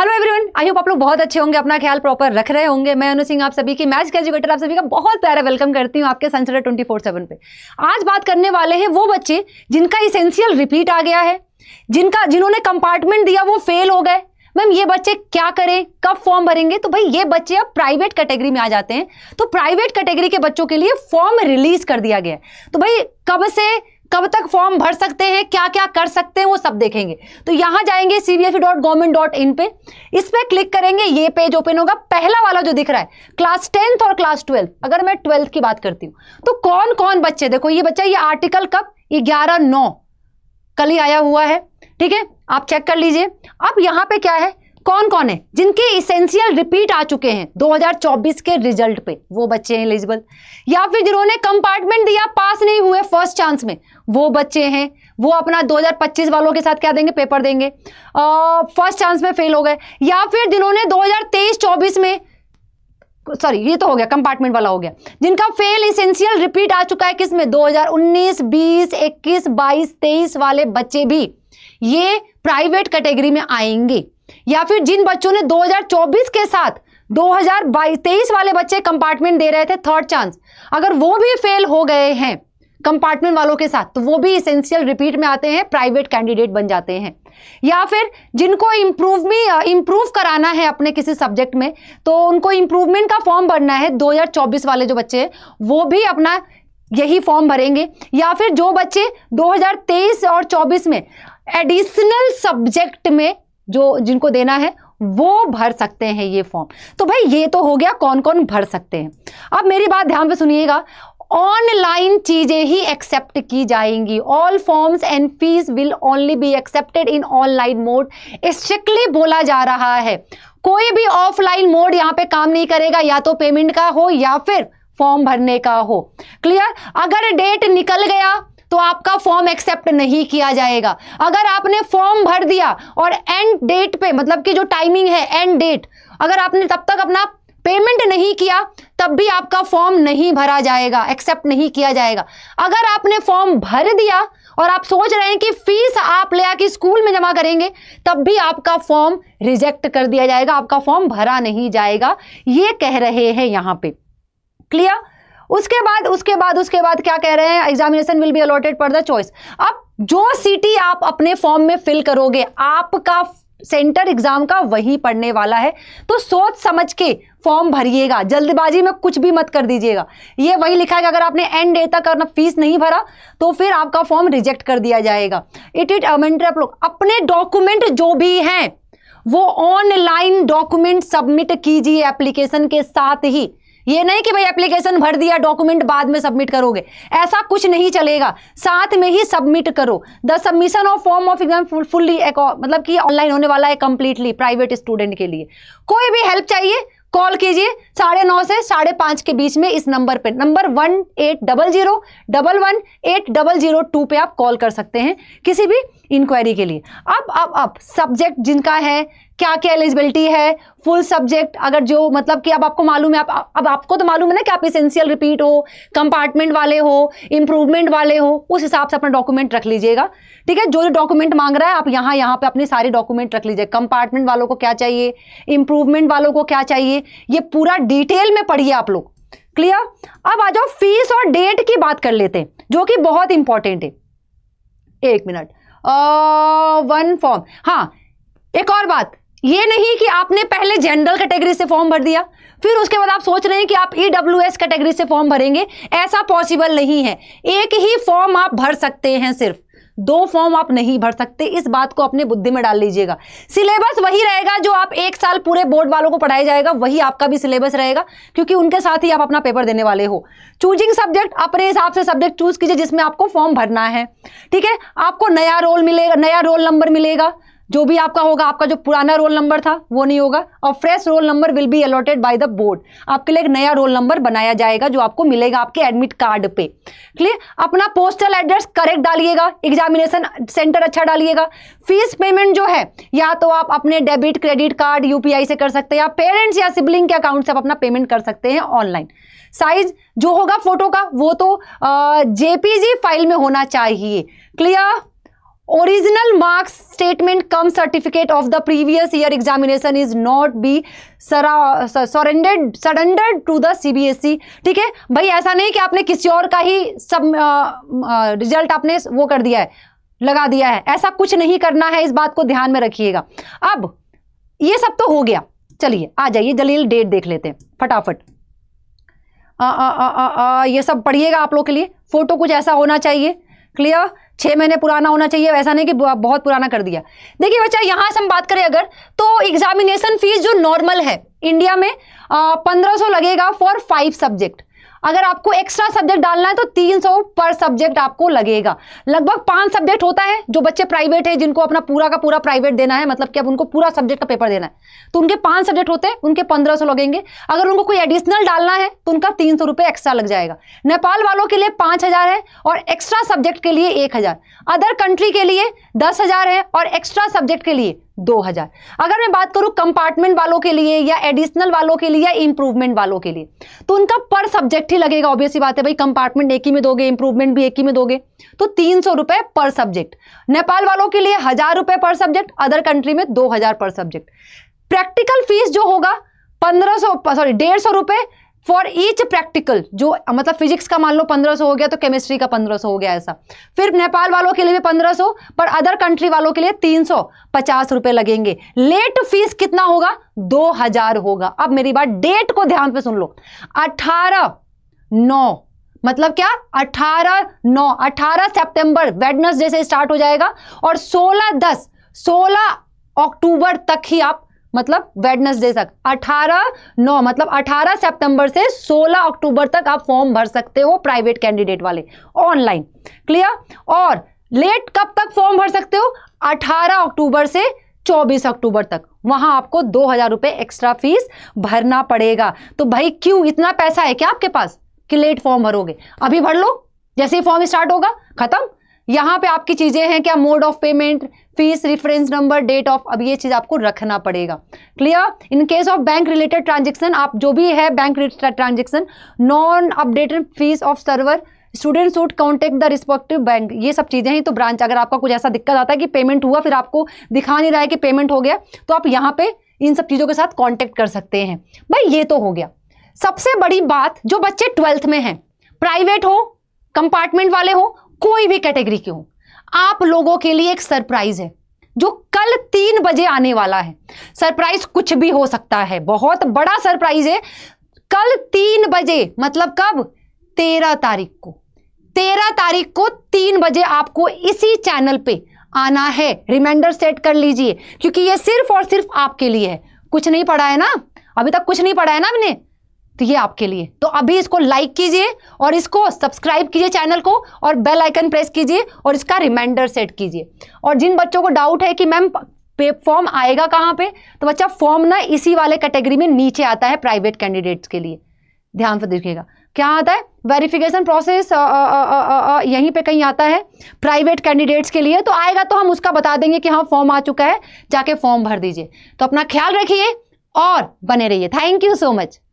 hello everyone I hope आप लोग बहुत अच्छे होंगे अपना ख्याल प्रॉपर रख रहे होंगे मैं अनु सिंह आप सभी की मैच कैजुकेटर आप सभी का बहुत प्यारा वेलकम करती हूँ आपके सनसेटर ट्वेंटी फोर सेवन पे आज बात करने वाले हैं वो बच्चे जिनका इसेंशियल रिपीट आ गया है जिनका जिन्होंने कंपार्टमेंट दिया वो फेल हो गए मैम ये बच्चे क्या करें कब फॉर्म भरेंगे तो भाई ये बच्चे अब प्राइवेट कैटेगरी में आ जाते हैं तो प्राइवेट कैटेगरी के बच्चों के लिए फॉर्म रिलीज कर दिया गया है तो भाई कब से कब तक फॉर्म भर सकते हैं क्या क्या कर सकते हैं वो सब देखेंगे तो यहां जाएंगे CBSE dot government dot in पे इस पर क्लिक करेंगे ये पेज ओपन होगा पहला वाला जो दिख रहा है क्लास टेंथ और क्लास ट्वेल्थ अगर मैं ट्वेल्थ की बात करती हूं तो कौन कौन बच्चे देखो ये बच्चा ये आर्टिकल कब ग्यारह नौ कल ही आया हुआ है ठीक है आप चेक कर लीजिए अब यहाँ पे क्या है कौन कौन है जिनके इसेंशियल रिपीट आ चुके हैं 2024 के रिजल्ट पे वो बच्चे हैं एलिजिबल या फिर जिन्होंने कंपार्टमेंट दिया पास नहीं हुए फर्स्ट चांस में वो बच्चे हैं वो अपना 2025 वालों के साथ क्या देंगे पेपर देंगे फर्स्ट चांस में फेल हो गए या फिर जिन्होंने 2023-24 में सॉरी ये तो हो गया कंपार्टमेंट वाला हो गया जिनका फेल इसेंशियल रिपीट आ चुका है किस में 2019 20 21 22 23 वाले बच्चे भी ये प्राइवेट कैटेगरी में आएंगे या फिर जिन बच्चों ने 2024 के साथ 2023 वाले बच्चे कंपार्टमेंट दे रहे थे थर्ड चांस अगर वो भी फेल हो गए हैं कंपार्टमेंट वालों के साथ तो वो भी इसेंशियल रिपीट में आते हैं प्राइवेट कैंडिडेट बन जाते हैं या फिर जिनको इम्प्रूव में इम्प्रूव कराना है अपने किसी सब्जेक्ट में तो उनको इम्प्रूवमेंट का फॉर्म भरना है 2024 वाले जो बच्चे हैं वो भी अपना यही फॉर्म भरेंगे या फिर जो बच्चे 2023 और 24 में एडिशनल सब्जेक्ट में जो जिनको देना है वो भर सकते हैं ये फॉर्म तो भाई ये तो हो गया कौन कौन भर सकते हैं अब मेरी बात ध्यान पे सुनिएगा ऑनलाइन चीज़ें ही एक्सेप्ट की जाएंगी all forms and fees will only be accepted in online mode strictly बोला जा रहा है कोई भी ऑफलाइन मोड यहां पे काम नहीं करेगा या तो पेमेंट का हो या फिर फॉर्म भरने का हो क्लियर अगर डेट निकल गया तो आपका फॉर्म एक्सेप्ट नहीं किया जाएगा अगर आपने फॉर्म भर दिया और एंड डेट पे मतलब कि जो टाइमिंग है एंड डेट अगर आपने तब तक अपना पेमेंट नहीं किया तब भी आपका फॉर्म नहीं भरा जाएगा एक्सेप्ट नहीं किया जाएगा अगर आपने फॉर्म भर दिया और आप सोच रहे हैं कि फीस आप ले आके स्कूल में जमा करेंगे तब भी आपका फॉर्म रिजेक्ट कर दिया जाएगा आपका फॉर्म भरा नहीं जाएगा ये कह रहे हैं यहाँ पे क्लियर उसके बाद उसके बाद उसके बाद क्या कह रहे हैं examination will be allotted for the choice अब जो सिटी आप अपने फॉर्म में फिल करोगे आपका सेंटर एग्जाम का वही पढ़ने वाला है तो सोच समझ के फॉर्म भरिएगा जल्दबाजी में कुछ भी मत कर दीजिएगा ये वही लिखा है कि अगर आपने एंड डे तक अपना फीस नहीं भरा तो फिर आपका फॉर्म रिजेक्ट कर दिया जाएगा इट इट अमेंट आप लोग अपने डॉक्यूमेंट जो भी हैं वो ऑनलाइन डॉक्यूमेंट सबमिट कीजिए एप्लीकेशन के साथ ही ये नहीं कि भाई एप्लीकेशन भर दिया डॉक्यूमेंट बाद में सबमिट करोगे ऐसा कुछ नहीं चलेगा साथ में ही सबमिट करो the submission of form of exam fully मतलब कि ऑनलाइन होने वाला है कंप्लीटली प्राइवेट स्टूडेंट के लिए कोई भी हेल्प चाहिए कॉल कीजिए साढ़े नौ से साढ़े पांच के बीच में इस नंबर पे number one eight double zero double one eight double zero two पे आप कॉल कर सकते हैं किसी भी इंक्वायरी के लिए अब अब अब सब्जेक्ट जिनका है क्या क्या एलिजिबिलिटी है फुल सब्जेक्ट अगर जो मतलब कि अब आपको मालूम है आप अब आपको तो मालूम है ना कि आप इसेंशियल रिपीट हो कंपार्टमेंट वाले हो इंप्रूवमेंट वाले हो उस हिसाब से अपना डॉक्यूमेंट रख लीजिएगा ठीक है जो जो डॉक्यूमेंट मांग रहा है आप यहाँ यहाँ पे अपने सारे डॉक्यूमेंट रख लीजिए कंपार्टमेंट वालों को क्या चाहिए इंप्रूवमेंट वालों को क्या चाहिए ये पूरा डिटेल में पढ़िए आप लोग क्लियर अब आ जाओ फीस और डेट की बात कर लेते हैं जो कि बहुत इंपॉर्टेंट है एक मिनट वन फॉर्म हाँ एक और बात ये नहीं कि आपने पहले जनरल कैटेगरी से फॉर्म भर दिया फिर उसके बाद आप सोच रहे हैं कि आप ई डब्ल्यू एस कैटेगरी से फॉर्म भरेंगे ऐसा पॉसिबल नहीं है एक ही फॉर्म आप भर सकते हैं सिर्फ दो फॉर्म आप नहीं भर सकते इस बात को अपने बुद्धि में डाल लीजिएगा सिलेबस वही रहेगा जो आप एक साल पूरे बोर्ड वालों को पढ़ाया जाएगा वही आपका भी सिलेबस रहेगा क्योंकि उनके साथ ही आप अपना पेपर देने वाले हो चूजिंग सब्जेक्ट अपने हिसाब से सब्जेक्ट चूज कीजिए जिसमें आपको फॉर्म भरना है ठीक है आपको नया रोल मिलेगा नया रोल नंबर मिलेगा जो भी आपका होगा आपका जो पुराना रोल नंबर था वो नहीं होगा और fresh roll number will be allotted by the board आपके लिए एक नया रोल नंबर बनाया जाएगा जो आपको मिलेगा आपके एडमिट कार्ड पे क्लियर अपना पोस्टल एड्रेस करेक्ट डालिएगा एग्जामिनेशन सेंटर अच्छा डालिएगा फीस पेमेंट जो है या तो आप अपने डेबिट क्रेडिट कार्ड यूपीआई से कर सकते हैं या पेरेंट्स या सिबलिंग के अकाउंट से आप अपना पेमेंट कर सकते हैं ऑनलाइन साइज जो होगा फोटो का वो तो जेपीजी फाइल में होना चाहिए clear original marks statement cum certificate of the previous year examination is not be surrender surrendered to the CBSE ठीक है भाई ऐसा नहीं कि आपने किसी और का ही सब रिजल्ट आपने वो कर दिया है लगा दिया है ऐसा कुछ नहीं करना है इस बात को ध्यान में रखिएगा अब ये सब तो हो गया चलिए आ जाइए जलील डेट देख लेते हैं फटाफट आ, आ, आ, आ, आ, ये सब पढ़िएगा आप लोग के लिए फोटो कुछ ऐसा होना चाहिए क्लियर छह महीने पुराना होना चाहिए वैसा नहीं कि बहुत पुराना कर दिया देखिए बच्चा यहां से हम बात करें अगर तो एग्जामिनेशन फीस जो नॉर्मल है इंडिया में पंद्रह सौ लगेगा फॉर फाइव सब्जेक्ट अगर आपको एक्स्ट्रा सब्जेक्ट डालना है तो 300 पर सब्जेक्ट आपको लगेगा लगभग पांच सब्जेक्ट होता है जो बच्चे प्राइवेट है जिनको अपना पूरा का पूरा प्राइवेट देना है मतलब कि अब उनको पूरा सब्जेक्ट का पेपर देना है तो उनके पांच सब्जेक्ट होते हैं उनके पंद्रह सौ लगेंगे अगर उनको कोई एडिशनल डालना है तो उनका तीन सौ रुपये एक्स्ट्रा लग जाएगा नेपाल वालों के लिए पाँच हज़ार है और एक्स्ट्रा सब्जेक्ट के लिए एक हज़ार अदर कंट्री के लिए दस हज़ार है और एक्स्ट्रा सब्जेक्ट के लिए दो हजार अगर मैं बात करूं कंपार्टमेंट वालों के लिए या एडिशनल वालों के लिए या इंप्रूवमेंट वालों के लिए तो उनका पर सब्जेक्ट ही लगेगा ऑब्वियस बात है भाई कंपार्टमेंट एक ही में दोगे इंप्रूवमेंट भी एक ही में दोगे तो तीन सौ रुपए पर सब्जेक्ट नेपाल वालों के लिए हजार रुपए पर सब्जेक्ट अदर कंट्री में दो हजार पर सब्जेक्ट प्रैक्टिकल फीस जो होगा पंद्रह सौ सॉरी डेढ़ सौ रुपए फॉर ईच प्रैक्टिकल जो मतलब फिजिक्स का मान लो पंद्रह सौ हो गया तो केमिस्ट्री का पंद्रह सौ हो गया ऐसा फिर नेपाल वालों के लिए भी सौ पर अदर कंट्री वालों के लिए तीन सौ पचास रुपए लगेंगे लेट फीस कितना होगा दो हजार होगा अब मेरी बात डेट को ध्यान पे सुन लो अठारह नौ मतलब क्या अठारह नौ सेप्टेम्बर वेडनर्स डे से स्टार्ट हो जाएगा और सोलह दस सोलह अक्टूबर तक ही आप मतलब वेडनेसडे तक 18 नौ मतलब 18 सितंबर से 16 अक्टूबर तक आप फॉर्म भर सकते हो प्राइवेट कैंडिडेट वाले ऑनलाइन क्लियर और लेट कब तक फॉर्म भर सकते हो 18 अक्टूबर से 24 अक्टूबर तक वहां आपको दो हजार रुपए एक्स्ट्रा फीस भरना पड़ेगा तो भाई क्यों इतना पैसा है क्या आपके पास कि लेट फॉर्म भरोगे अभी भर लो जैसे ही फॉर्म स्टार्ट होगा खत्म यहाँ पे आपकी चीज़ें हैं क्या mode of payment fees reference number date of अब ये चीज़ आपको रखना पड़ेगा clear in case of bank related transaction आप जो भी है bank related transaction non updated fees of server student should contact the respective bank ये सब चीज़ें हैं तो ब्रांच अगर आपका कुछ ऐसा दिक्कत आता है कि पेमेंट हुआ फिर आपको दिखा नहीं रहा है कि पेमेंट हो गया तो आप यहाँ पे इन सब चीज़ों के साथ कॉन्टेक्ट कर सकते हैं भाई ये तो हो गया सबसे बड़ी बात जो बच्चे ट्वेल्थ में हैं प्राइवेट हो कंपार्टमेंट वाले हो कोई भी कैटेगरी के हो आप लोगों के लिए एक सरप्राइज है जो कल तीन बजे आने वाला है सरप्राइज कुछ भी हो सकता है बहुत बड़ा सरप्राइज है कल तीन बजे मतलब कब तेरह तारीख को तेरह तारीख को तीन बजे आपको इसी चैनल पे आना है रिमाइंडर सेट कर लीजिए क्योंकि ये सिर्फ और सिर्फ आपके लिए है कुछ नहीं पढ़ा है ना अभी तक कुछ नहीं पढ़ा है ना आपने तो ये आपके लिए तो अभी इसको लाइक कीजिए और इसको सब्सक्राइब कीजिए चैनल को और बेल आइकन प्रेस कीजिए और इसका रिमाइंडर सेट कीजिए और जिन बच्चों को डाउट है कि मैम फॉर्म आएगा कहाँ पे तो बच्चा फॉर्म ना इसी वाले कैटेगरी में नीचे आता है प्राइवेट कैंडिडेट्स के लिए ध्यान से देखिएगा क्या आता है वेरिफिकेशन प्रोसेस यहीं पे कहीं आता है प्राइवेट कैंडिडेट्स के लिए तो आएगा तो हम उसका बता देंगे कि हाँ फॉर्म आ चुका है जाके फॉर्म भर दीजिए तो अपना ख्याल रखिए और बने रहिए थैंक यू सो मच